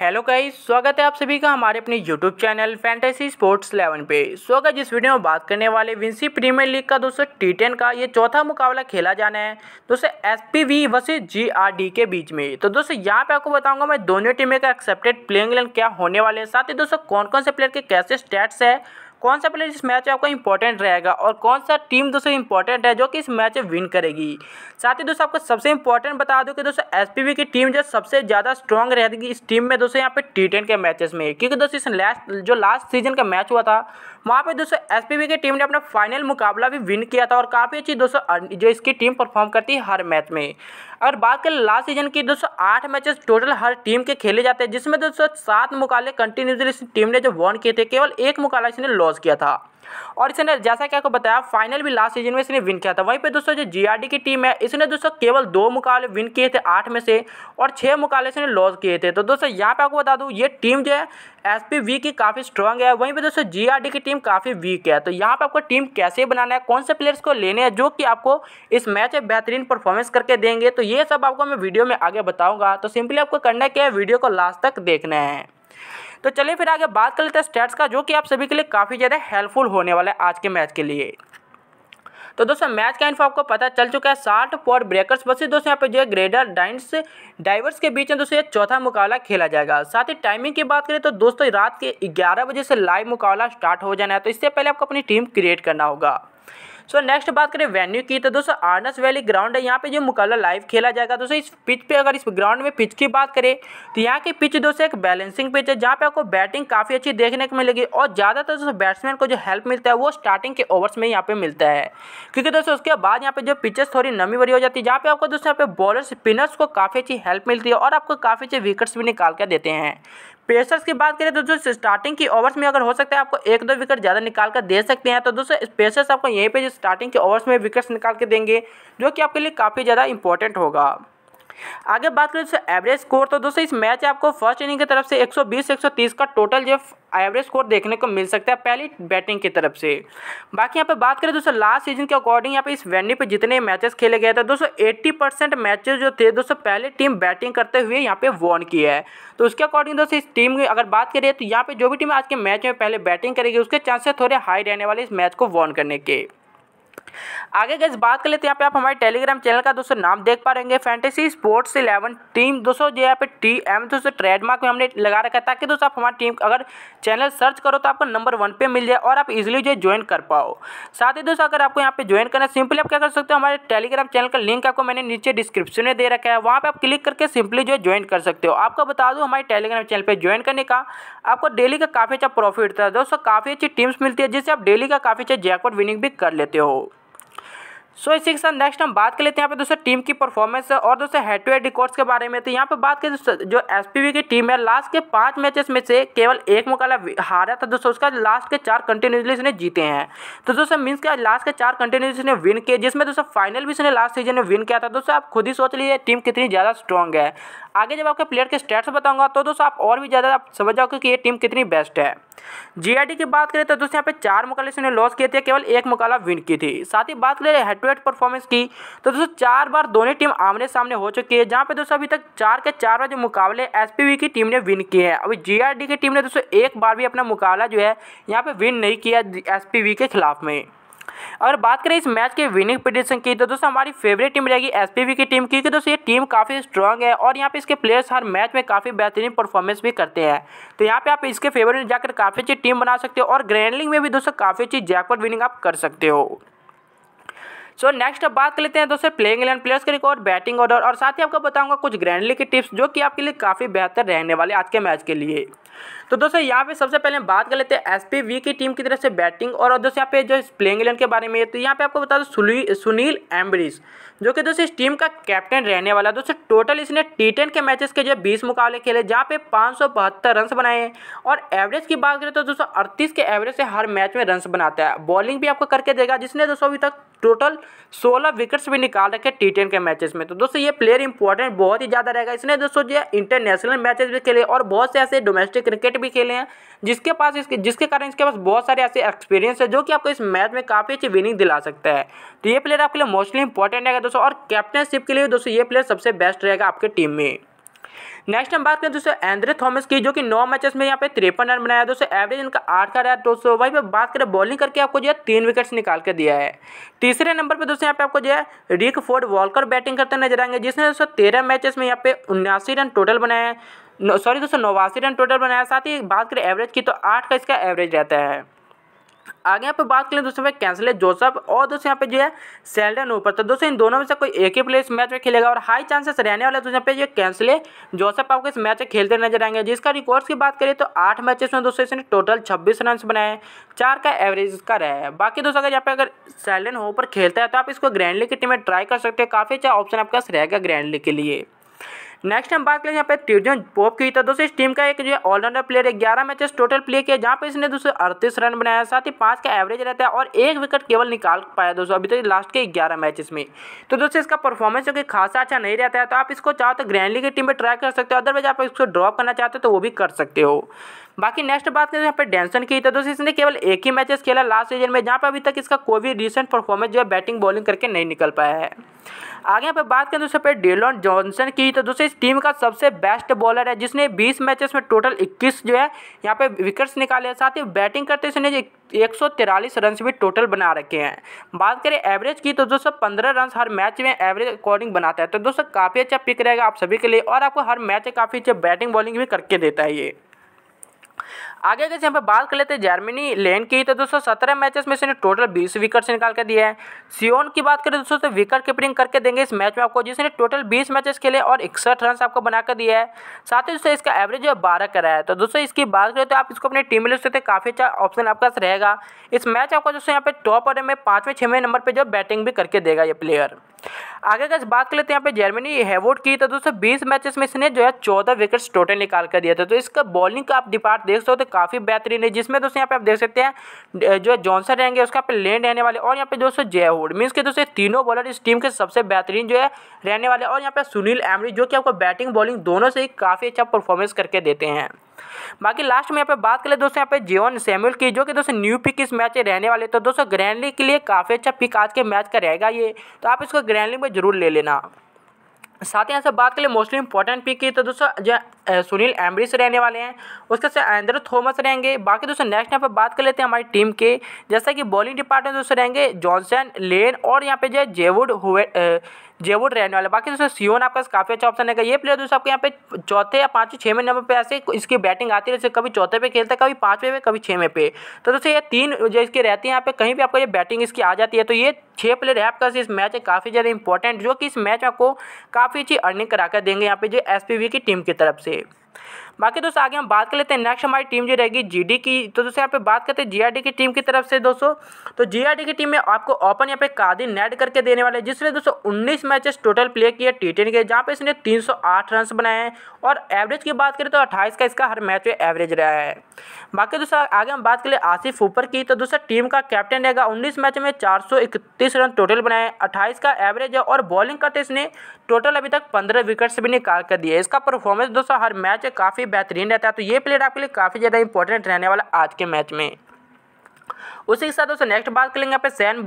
hello guys स्वागत है आप सभी का हमारे अपने यूट्यूब चैनल फैंटेसी स्पोर्ट्स 11 पे स्वागत जिस वीडियो में बात करने वाले विंसी प्रीमियर लीग का दोस्तों टी टेन का ये चौथा मुकाबला खेला जाना है दोस्तों S P V versus G R D के बीच में तो दोस्तों यहाँ पे आपको बताऊंगा मैं दोनों टीमें का एक्सेप्टेड प्लेइंग क्या होने वाले हैं साथ ही दोस्तों कौन कौन से प्लेयर के कैसे स्टैट्स है कौन सा प्लेयर इस मैच में आपका इंपॉर्टेंट रहेगा और कौन सा टीम दोस्तों इंपॉर्टेंट है जो कि इस मैच में विन करेगी साथ ही दोस्तों आपको सबसे इंपॉर्टेंट बता दो कि दोस्तों एस की टीम जो सबसे ज़्यादा स्ट्रॉन्ग रहेगी इस टीम में दोस्तों यहाँ पे टी के मैचेस में क्योंकि दोस्तों इस लास्ट जो लास्ट सीजन का मैच हुआ था वहाँ पे दोस्तों एस की टीम ने अपना फाइनल मुकाबला भी विन किया था और काफ़ी अच्छी दोस्तों जो इसकी टीम परफॉर्म करती है हर मैच में अगर बात करें लास्ट सीजन की दोस्तों आठ मैचेस टोटल हर टीम के खेले जाते हैं जिसमें दोस्तों सात मुकाबले कंटिन्यूसली इस टीम ने जो वॉन किए थे केवल एक मुकाबला इसने लॉस किया था और इसने जैसा कि आपको बताया फाइनल भी लास्ट सीजन में इसने विन किया था वहीं पर दोस्तों जो जीआरडी की टीम है इसने दोस्तों केवल दो मुकाबले विन किए थे आठ में से और छः मुकाबले इसने लॉस किए थे तो दोस्तों यहाँ पे आपको बता दूँ ये टीम जो है एसपीवी की काफ़ी स्ट्रांग है वहीं पे दोस्तों जीआरडी की टीम काफ़ी वीक है तो यहाँ पे आपको टीम कैसे बनाना है कौन से प्लेयर्स को लेने हैं जो कि आपको इस मैच में बेहतरीन परफॉर्मेंस करके देंगे तो ये सब आपको मैं वीडियो में आगे बताऊँगा तो सिंपली आपको करना क्या है वीडियो को लास्ट तक देखना है तो चलिए फिर आगे बात कर लेते हैं स्टैट्स का जो कि आप सभी के लिए काफ़ी ज़्यादा हेल्पफुल होने वाला है आज के मैच के लिए तो दोस्तों मैच का इन्फो आपको पता चल चुका है साठ पॉइंट ब्रेकर्स वर्सेस दोस्तों यहाँ पे जो है ग्रेटर डाइंस डाइवर्स के बीच में दोस्तों ये चौथा मुकाबला खेला जाएगा साथ ही टाइमिंग की बात करें तो दोस्तों रात के ग्यारह बजे से लाइव मुकाबला स्टार्ट हो जाना है तो इससे पहले आपको अपनी टीम क्रिएट करना होगा सो नेक्स्ट बात करें वेन्यू की तो दोस्तों आर्नस वैली ग्राउंड है यहाँ पे जो मुकाबला लाइव खेला जाएगा तो दोस्तों इस पिच पे अगर इस ग्राउंड में पिच की बात करें तो यहाँ की पिच दोस्तों एक बैलेंसिंग पिच है जहाँ पे आपको बैटिंग काफ़ी अच्छी देखने को मिलेगी और ज़्यादातर दोस्तों बैट्समैन को जो हेल्प मिलता है वो स्टार्टिंग के ओवर्स में यहाँ पे मिलता है क्योंकि दोस्तों उसके बाद यहाँ पे जो पिचेस थोड़ी नमी भरी हो जाती है जहाँ पे आपको दोस्तों यहाँ पे बॉलर स्पिनर्स को काफ़ी अच्छी हेल्प मिलती है और आपको काफ़ी अच्छे विकेट्स भी निकाल कर देते हैं पेसर्स की बात करें तो जो स्टार्टिंग की ओवर्स में अगर हो सकता है आपको एक दो विकेट ज़्यादा निकाल कर दे सकते हैं तो दोस्तों पेसर्स आपको यहीं पर स्टार्टिंग के ओवर्स में विकेट्स निकाल के देंगे जो कि आपके लिए काफ़ी ज़्यादा इंपॉर्टेंट होगा आगे बात करें दोस्तों एवरेज स्कोर तो दोस्तों इस मैच में आपको फर्स्ट इनिंग की तरफ से 120 130 का टोटल जो एवरेज स्कोर देखने को मिल सकता है पहली बैटिंग की तरफ से बाकी यहाँ पे बात करें दोस्तों लास्ट सीजन के अकॉर्डिंग यहाँ पे इस वेन्यू पे जितने मैचेस खेले गए थे दोस्तों एट्टी परसेंट मैचेज जो थे दोस्तों पहले टीम बैटिंग करते हुए यहाँ पे वॉन किया है तो उसके अकॉर्डिंग दोस्तों इस टीम की अगर बात करिए तो यहाँ पे जो भी टीम आज के मैच में पहले बैटिंग करेगी उसके चांसेस थोड़े हाई रहने वाले इस मैच को वॉन करने के आगे गए बात कर लेते हैं यहाँ पे आप हमारे टेलीग्राम चैनल का दोस्तों नाम देख पा रहेंगे फैंटेसी स्पोर्ट्स इलेवन टीम दोस्तों जो यहाँ पे टी एम दोस्तों ट्रेडमार्क में हमने लगा रखा है ताकि दोस्तों आप हमारी टीम अगर चैनल सर्च करो तो आपको नंबर वन पे मिल जाए और आप इजिली जो है ज्वाइन कर पाओ साथ ही दोस्तों अगर आपको यहाँ पे ज्वाइन करना सिंपली आप क्या कर सकते हो हमारे टेलीग्राम चैनल का लिंक आपको मैंने नीचे डिस्क्रिप्शन में दे रखा है वहाँ पर आप क्लिक करके सिंपली जो है ज्वाइन कर सकते हो आपको बता दूँ हमारे टेलीग्राम चैनल पर ज्वाइन करने का आपको डेली का काफ़ी अच्छा प्रॉफिट होता है दोस्तों काफ़ी अच्छी टीम्स मिलती है जिससे आप डेली का काफ़ी अच्छा जैकपॉट विनिंग भी कर लेते हो सो इसी के साथ नेक्स्ट हम बात कर लेते हैं यहाँ पे दोस्तों टीम की परफॉर्मेंस और दोस्तों हेड टू हेड रिकॉर्ड्स के बारे में तो यहाँ पे बात करें जो एस की टीम है लास्ट के पांच मैचेस में से केवल एक मुकाबला हारा था दोस्तों उसका लास्ट के चार कंटिन्यूसली उसने जीते हैं तो दोस्तों मीन्स के लास्ट के चार कंटिन्यूस इसने विन किए जिसमें दोस्तों फाइनल भी इसने लास्ट सीजन में विन किया था दोस्तों आप खुद ही सोच लीजिए टीम कितनी ज़्यादा स्ट्रॉन्ग है आगे जब आपके प्लेयर के स्टेट्स बताऊंगा तो दोस्तों आप और भी ज़्यादा आप समझ जाओगे कि ये टीम कितनी बेस्ट है जीआईडी की बात करें तो दोस्तों यहाँ पे चार मुकाबले इसने लॉस किए थे केवल एक मुकाबला विन की थी साथ ही बात करें हेड कॉन्ट्रेट परफॉर्मेंस की तो दोस्तों चार बार दोनों टीम आमने सामने हो चुकी है जहाँ पे दोस्तों अभी तक चार के चार बार जो मुकाबले एस की टीम ने विन किए हैं अभी जी की टीम ने दोस्तों एक बार भी अपना मुकाबला जो है यहाँ पर विन नहीं किया एस के खिलाफ में अगर बात करें इस मैच के विनिंग प्रिडिक्शन की तो दोस्तों हमारी फेवरेट टीम रहेगी एस की टीम की दोस्तों ये टीम काफ़ी स्ट्रांग है और यहाँ पे इसके प्लेयर्स हर मैच में काफ़ी बेहतरीन परफॉर्मेंस भी करते हैं तो यहाँ पे आप इसके फेवरेट में जाकर काफ़ी अच्छी टीम बना सकते हो और ग्रैंडलिंग में भी दोस्तों काफ़ी अच्छी जैकवर्ड विनिंग आप कर सकते हो सो नेक्स्ट अब बात कर लेते हैं दोस्तों प्लेइंग इलेवन प्लेयर्स के रिकॉर्ड बैटिंग ऑर्डर और साथ ही आपको बताऊंगा कुछ ग्रैंडली की टिप्स जो कि आपके लिए काफ़ी बेहतर रहने वाले आज के मैच के लिए तो दोस्तों यहाँ पे सबसे पहले बात कर लेते हैं एस की टीम की तरफ से बैटिंग और दोस्तों यहाँ पे जो प्लेइंग इलेवन के बारे में तो यहाँ पे आपको बता दो सुनील एम्ब्रिस जो कि दोस्तों इस टीम का कैप्टन रहने वाला दोस्तों टोटल इसने टी के मैचेस के जो बीस मुकाबले खेले जहाँ पे पाँच रन बनाए हैं और एवरेज की बात करें तो दोस्तों अड़तीस के एवरेज से हर मैच में रन बनाता है बॉलिंग भी आपको करके देगा जिसने दोस्तों अभी तक टोटल सोलह विकेट्स भी निकाल रखे टी टेन के मैचेस में तो दोस्तों ये प्लेयर इंपॉर्टेंट बहुत ही ज़्यादा रहेगा इसने दोस्तों जो इंटरनेशनल मैचेस भी खेले और बहुत से ऐसे डोमेस्टिक क्रिकेट भी खेले हैं जिसके पास इसके जिसके कारण इसके पास बहुत सारे ऐसे एक्सपीरियंस है जो कि आपको इस मैच में काफ़ी अच्छी विनिंग दिला सकता है तो ये प्लेयर आपके लिए मोस्टली इंपॉर्टेंट रहेगा दोस्तों और कैप्टनशिप के लिए दोस्तों ये प्लेयर सबसे बेस्ट रहेगा आपके टीम में नेक्स्ट हम बात करें दोस्तों एंड्रे थॉमस की जो कि नौ मैचेस में यहाँ पे तिरपन रन बनाया दोस्तों एवरेज इनका आठ का रहा है दोस्तों वही पे बात करें बॉलिंग करके आपको जो है तीन विकेट्स निकाल के दिया है तीसरे नंबर पर दोस्तों यहाँ पे आपको जो है रिक फोर्ड वॉलकर बैटिंग करते नजर आएंगे जिसने दोस्तों तेरह मैचेस में यहाँ पे उन्यासी रन टोटल है सॉरी दोस्तों नवासी रन टोटल बनाया साथ ही बात करें एवरेज की तो आठ का इसका एवरेज रहता है आगे यहाँ पे बात करें दोस्तों कैंसले जोसफ और दोस्तों यहाँ पे जो है सेल्डन ऊपर तो दोस्तों इन दोनों में से कोई एक ही प्लेस इस मैच में खेलेगा और हाई चांसेस रहने वाला दोस्तों यहाँ पे जो कैंसले जोसफ आपको इस मैच में खेलते नजर आएंगे जिसका रिकॉर्ड्स की बात करें तो आठ मैचेस में दोस्तों इसने टोटल छब्बीस रन बनाए हैं चार का एवरेज इसका रहा है बाकी दोस्तों अगर यहाँ पे अगर सेल्डन ऊपर खेलता है तो आप इसको ग्रैंडली की टीम में ट्राई कर सकते हैं काफ़ी अच्छा ऑप्शन आपके पास रहेगा ग्रैंडली के लिए नेक्स्ट हम बात करें यहाँ पे ट्यूजन पोप की तो दोस्तों इस टीम का एक जो है ऑलराउंडर प्लेयर है ग्यारह मैचेस टोटल प्ले किया जहाँ पे इसने दोस्तों अड़तीस रन बनाया साथ ही पाँच का एवरेज रहता है और एक विकेट केवल निकाल पाया दोस्तों अभी तो लास्ट के ग्यारह मैचेस में तो दोस्तों इसका परफॉर्मेंस जो कि खासा अच्छा नहीं रहता है तो आप इसको चाहो तो ग्रैंडली की टीम पर ट्राई कर सकते हो अदरवाइज आप इसको ड्रॉप करना चाहते हो तो वो भी कर सकते हो बाकी नेक्स्ट बात करें यहाँ पे डेंसन की तो दोस्तों इसने केवल एक ही मैचेस खेला लास्ट सीजन में जहाँ पर अभी तक इसका कोई भी रिसेंट परफॉर्मेंस जो है बैटिंग बॉलिंग करके नहीं निकल पाया है आगे यहाँ पे बात करें दोस्तों पे डेलॉन जॉनसन की तो दोस्तों इस टीम का सबसे बेस्ट बॉलर है जिसने बीस मैचेस में टोटल इक्कीस जो है यहाँ पे विकेट्स निकाले हैं साथ ही बैटिंग करते इसने एक सौ तिरालीस रन भी टोटल बना रखे हैं बात करें एवरेज की तो दोस्तों पंद्रह रन हर मैच में एवरेज अकॉर्डिंग बनाता है तो दोस्तों काफ़ी अच्छा पिक रहेगा आप सभी के लिए और आपको हर मैच काफ़ी अच्छे बैटिंग बॉलिंग भी करके देता है ये आगे अगर यहाँ पर बात कर लेते हैं जर्मनी लेन की तो दोस्तों सत्रह मैचेस में इसने टोटल बीस विकेट से निकाल के दिए हैं सियोन की बात करें दोस्तों तो विकेट कीपिंग करके देंगे इस मैच में आपको जिसने टोटल बीस मैचेस खेले और इकसठ रन आपको बनाकर दिया है साथ ही दोस्तों इसका एवरेज जो है बारह करा है तो दोस्तों इसकी बात करें तो आप इसको अपनी टीम में ले सकते काफ़ी अच्छा ऑप्शन आपके पास रहेगा इस मैच आपको दोस्तों यहाँ पे टॉप ऑर्डर में पाँचवें छवें नंबर पर जो बैटिंग भी करके देगा ये प्लेयर आगे अगर बात कर लेते हैं यहाँ पे जर्मनी हैवोड की तो दोस्तों बीस मैचेस में इसने जो है चौदह विकेट्स टोटल निकाल कर दिया था तो इसका बॉलिंग का आप डिपार्ट देख सकते हो तो काफ़ी बेहतरीन है जिसमें दोस्तों यहाँ पे आप देख सकते हैं जो जॉनसन रहेंगे उसका पे लेन रहने वाले और यहाँ पे दोस्तों जय हुड मीन्स के दोस्तों तीनों बॉलर इस टीम के सबसे बेहतरीन जो है रहने वाले और यहाँ पे सुनील एमरी जो कि आपको बैटिंग बॉलिंग दोनों से ही काफ़ी अच्छा परफॉर्मेंस करके देते हैं बाकी लास्ट में यहाँ पे बात करें दोस्तों यहाँ पे जेवन सैम्यूल की जो कि दोस्तों न्यू पिक इस मैच में रहने वाले तो दोस्तों ग्रैंडली के लिए काफ़ी अच्छा पिक आज के मैच का रहेगा ये तो आप इसको ग्रैंडली में जरूर ले लेना साथ ही यहाँ से बात करें मोस्टली इंपॉर्टेंट पिक की तो दोस्तों जो सुनील एम्ब्रिस रहने वाले हैं उसके से एंड्रू थॉमस रहेंगे बाकी दोस्तों नेक्स्ट यहाँ पर बात कर लेते हैं हमारी टीम के जैसा कि बॉलिंग डिपार्टमेंट दोस्तों रहेंगे जॉनसन लेन और यहाँ पे जो है जेवुड जेवुड रहने वाले बाकी दोस्तों सीओन आपका काफ़ी अच्छा ऑप्शन है ये प्लेयर दोस्तों आपके यहाँ पे चौथे या पाँचवें छः नंबर पे ऐसे इसकी बैटिंग आती रहती है कभी चौथे पे खेलता है कभी पाँचवें पे कभी छः में पे तो दोस्तों ये तीन जो इसकी रहती है यहाँ पे कहीं भी आपको ये बैटिंग इसकी आ जाती है तो ये छः प्लेयर है आपका इस मैच है काफ़ी ज़्यादा इंपॉर्टेंट जो कि इस मैच आपको काफ़ी अच्छी अर्निंग करा कर देंगे यहाँ पे जो एस की टीम की तरफ से बाकी दोस्तों आगे हम बात कर लेते हैं नेक्स्ट हमारी टीम जो रहेगी जीडी की तो दोस्तों यहाँ पे बात करते हैं जीआरडी की टीम की तरफ से दोस्तों तो जीआरडी की टीम में आपको ओपन यहाँ पे कादी नेट करके देने वाले जिसने दोस्तों उन्नीस मैचेस टोटल प्ले किए टी के जहाँ पे इसने तीन रन बनाए हैं और एवरेज की बात करें तो अट्ठाईस का इसका हर मैच में एवरेज रहा है बाकी दोस्तों आगे हम बात कर ले आसिफ ऊपर की तो दोस्तों टीम का कैप्टन रहेगा उन्नीस मैच में चार रन टोटल बनाए अट्ठाईस का एवरेज है और बॉलिंग करते इसने टोटल अभी तक पंद्रह विकेट्स भी निकाल कर दिए इसका परफॉर्मेंस दोस्तों हर मैच काफ़ी बेहतरीन रहता है तो ये प्लेयर आपके लिए काफ़ी ज़्यादा इंपॉर्टेंट रहने वाला आज के मैच में उसी के साथ दोस्तों नेक्स्ट बात कर लेंगे यहाँ पे सैन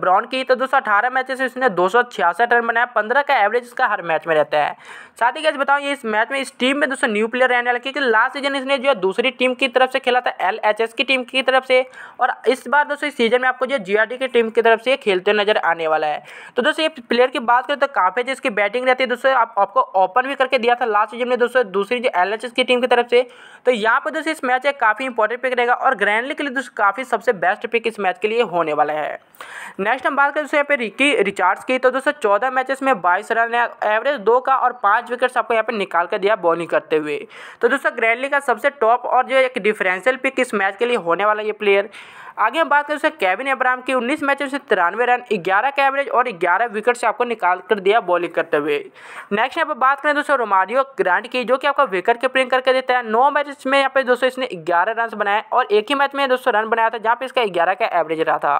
ब्राउन की तो दोस्तों अठारह मैच से उसने दो रन बनाया पंद्रह का एवरेज इसका हर मैच में रहता है साथ ही कैसे बताऊँ ये इस मैच में इस टीम में दोस्तों न्यू प्लेयर रहने लगे क्योंकि लास्ट सीजन इसने जो है दूसरी टीम की तरफ से खेला था एल की टीम की तरफ से और इस बार दोस्तों इस सीजन में आपको जो जी की टीम की तरफ से खेलते नजर आने वाला है तो दोस्तों ये प्लेयर की बात करें तो काफ़ी जो इसकी बैटिंग रहती है दोस्तों आप, आपको ओपन भी करके दिया था लास्ट सीजन में दोस्तों दूसरी जो एल की टीम की तरफ से तो यहाँ पर दोस्तों इस मैच है काफ़ी इंपॉर्टेंट पिक रहेगा और ग्रैंडली के लिए दोस्तों काफ़ी सबसे बेस्ट फर्स्ट पिक इस मैच के लिए होने वाला है नेक्स्ट हम बात करें दोस्तों यहाँ पे रिकी रिचार्ड्स की तो दोस्तों चौदह मैचेस में बाईस रन है एवरेज दो का और पांच विकेट्स आपको यहाँ पे निकाल कर दिया बॉलिंग करते हुए तो दोस्तों ग्रैंडली का सबसे टॉप और जो एक डिफरेंशियल पिक इस मैच के लिए होने वाला ये प्लेयर आगे हम बात करें उसके कैबिन अब्राम की उन्नीस मैचों से तिरानवे रन ग्यारह का एवरेज और ग्यारह विकेट से आपको निकाल कर दिया बॉलिंग करते हुए नेक्स्ट यहाँ पर बात करें दोस्तों रोमारियो ग्रांड की जो कि आपका विकेट कीपरिंग करके देता है नौ मैच में यहाँ पे दोस्तों इसने ग्यारह रन बनाए और एक ही मैच में दोस्तों रन बनाया था जहाँ पे इसका ग्यारह का एवरेज रहा था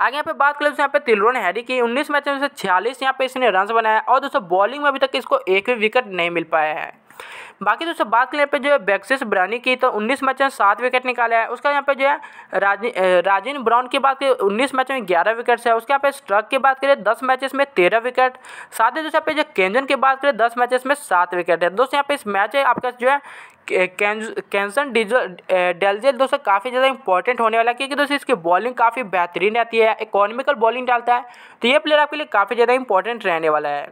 आगे यहाँ पे बात करें यहाँ पे तिलरोन हैरी की 19 मैचों में से 46 यहाँ पे इसने रन बनाया और दोस्तों बॉलिंग में अभी तक इसको एक भी विकेट नहीं मिल पाया है बाकी दोस्तों बात करें पे जो है बैक्सिस ब्रानी की तो 19 मैच में सात विकेट निकाले हैं उसका यहाँ पे जो है राजिन ब्राउन की बात करें 19 मैच में 11 विकेट्स है उसके यहाँ पे स्ट्रक की बात करें 10 मैचेस में 13 विकेट साथ ही दोस्तों यहाँ पे जो केंजन की बात करें 10 मैचेस में सात विकेट है दोस्तों यहाँ पे इस मैच है आपका जो है कैंसन डेलजेल दोस्तों काफ़ी ज़्यादा इंपॉर्टेंट होने वाला है क्योंकि दोस्तों इसकी बॉलिंग काफ़ी बेहतरीन रहती है इकोनॉमिकल बॉलिंग डालता है तो ये प्लेयर आपके लिए काफ़ी ज़्यादा इंपॉर्टेंट रहने वाला है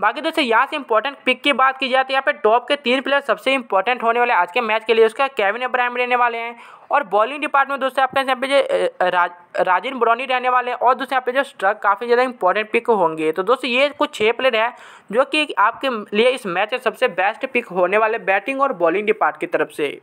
बाकी दोस्तों यहाँ से इंपॉर्टेंट पिक की बात की जाए तो यहाँ पर टॉप के तीन प्लेयर सबसे इंपॉर्टेंट होने वाले आज के मैच के लिए उसका कैविन अब्राहम रहने वाले हैं और बॉलिंग डिपार्टमेंट दोस्तों आपके यहाँ पे जो राज, ब्रॉनी रहने वाले हैं और दोस्तों यहाँ पे जो स्ट्रक काफ़ी ज़्यादा इंपॉर्टेंट पिक होंगे तो दोस्तों ये कुछ छः प्लेयर हैं जो कि आपके लिए इस मैच में सबसे बेस्ट पिक होने वाले बैटिंग और बॉलिंग डिपार्ट की तरफ से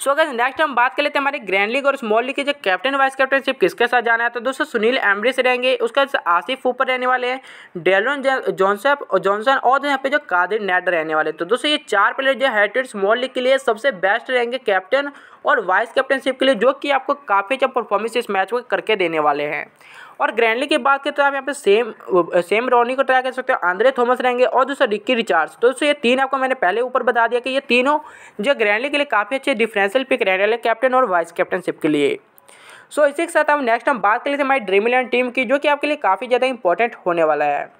सो अगर नेक्स्ट हम बात कर लेते हैं हमारे ग्रैंड लीग और स्मॉल लीग के जो कैप्टन वाइस कैप्टनशिप किसके साथ जाना है तो दोस्तों सुनील एमरिस रहेंगे उसके आसिफ ऊपर रहने वाले हैं डेलोन जॉनसन जॉनसन और यहाँ पे जो कादिर नेडर रहने वाले तो दोस्तों ये चार प्लेयर जो है स्मॉल लीग के लिए सबसे बेस्ट रहेंगे कैप्टन और वाइस कैप्टनशिप के लिए जो कि आपको काफ़ी अच्छा परफॉर्मेंस इस मैच को करके देने वाले हैं और ग्रैंडली की बात करें तो आप यहाँ पे सेम सेम रोनी को ट्राई कर सकते हो आंद्रे थॉमस रहेंगे और दूसरा रिक्की रिचार्ज तो दोस्तों ये तीन आपको मैंने पहले ऊपर बता दिया कि ये तीनों जो ग्रैंडली के लिए काफ़ी अच्छे डिफरेंशियल पिक रहने वाले कैप्टन और वाइस कैप्टनशिप के लिए सो so, इसी के साथ हम नेक्स्ट हम बात कर लेते हैं माई ड्रीम इलेवन टीम की जो कि आपके लिए काफ़ी ज़्यादा इंपॉर्टेंट होने वाला है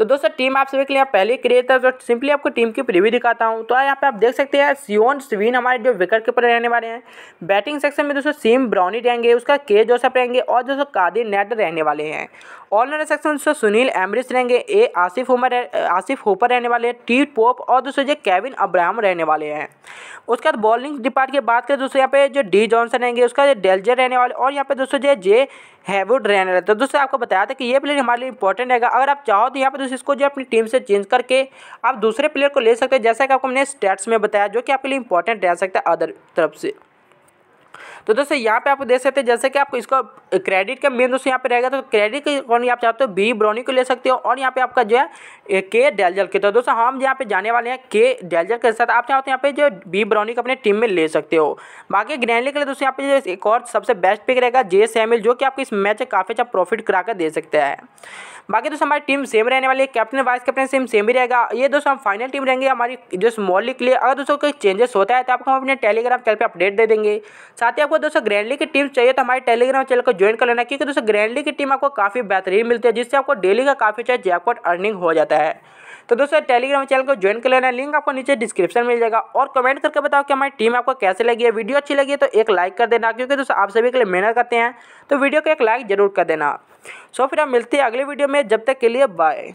तो दोस्तों टीम आप सभी के लिए पहले क्रिएट है तो सिंपली आपको टीम की प्रिव्यू दिखाता हूँ तो यहाँ पे आप देख सकते हैं सियोन स्वीन हमारे जो विकेट कीपर रहने वाले हैं बैटिंग सेक्शन में दोस्तों सीम ब्राउनी रहेंगे उसका के जोसफ रहेंगे और दोस्तों कादिर नेट रहने वाले हैं ऑलराउंडर सेक्शन में दोस्तों सुनील एमरिस रहेंगे ए आसिफ उमर आसिफ होपर रहने वाले हैं टी पोप और दोस्तों जो कैविन अब्राहम रहने वाले हैं उसके बाद बॉलिंग डिपार्ट की बात करें दोस्तों यहाँ पे जो डी जॉनसन रहेंगे उसका डेल्जर रहने वाले और यहाँ पे दोस्तों जो जे हैवुड रहने वाले तो दोस्तों आपको बताया था कि ये प्लेयर हमारे लिए इंपॉर्टेंट रहेगा अगर आप चाहो तो यहाँ पे दोस्तों इसको जो अपनी टीम से चेंज करके आप दूसरे प्लेयर को ले सकते हैं जैसा कि आपको हमने स्टेट्स में बताया जो कि आपके लिए इंपॉर्टेंट रह सकता है अदर तरफ से तो दोस्तों यहाँ पे आप देख सकते हैं जैसे कि आपको इसको क्रेडिट का मेन दोस्तों यहाँ पे रहेगा तो क्रेडिट के कौन आप चाहते हो बी ब्रोनी को ले सकते हो और यहाँ पे आपका जो है के डेलजल के तो दोस्तों हम यहाँ पे जाने वाले हैं के डेलजल के साथ आप चाहते हो तो यहाँ पे जो बी ब्रोनी को अपने टीम में ले सकते हो बाकी ग्रैंडली के लिए दोस्तों यहाँ पे एक और सबसे बेस्ट पिक रहेगा जे सैमिल जो कि आपको इस मैच काफ़ी अच्छा प्रॉफिट करा कर दे सकते हैं बाकी दोस्तों हमारी टीम सेम रहने वाली है captain vice captain same same ही रहेगा ये दोस्तों हम फाइनल टीम रहेंगे हमारी जो स्मॉल लीग के लिए अगर दोस्तों कोई चेंजेस होता है तो आपको हम अपने टेलीग्राम चैनल पर अपडेट दे देंगे साथ ही आपको दोस्तों ग्रैंडली की टीम चाहिए तो हमारे टेलीग्राम चैनल को ज्वाइन कर लेना क्योंकि दोस्तों ग्रैंडली की टीम आपको काफ़ी बेहतरीन मिलती है जिससे आपको डेली का काफ़ी अच्छा जैकपॉट अर्निंग हो जाता है तो दोस्तों टेलीग्राम चैनल को ज्वाइन कर लेना लिंक आपको नीचे डिस्क्रिप्शन मिल जाएगा और कमेंट करके बताओ कि हमारी टीम आपको कैसे लगी है वीडियो अच्छी लगी है तो एक लाइक कर देना क्योंकि दोस्तों आप सभी के लिए मेहनत करते हैं तो वीडियो को एक लाइक जरूर कर देना सो फिर हम मिलते हैं अगले वीडियो में जब तक के लिए बाय